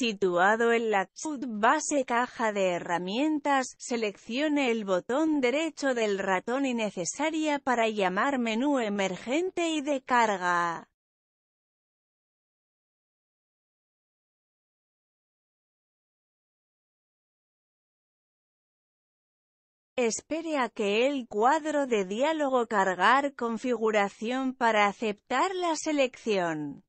Situado en la Base caja de herramientas, seleccione el botón derecho del ratón y necesaria para llamar menú emergente y de carga. Espere a que el cuadro de diálogo cargar configuración para aceptar la selección.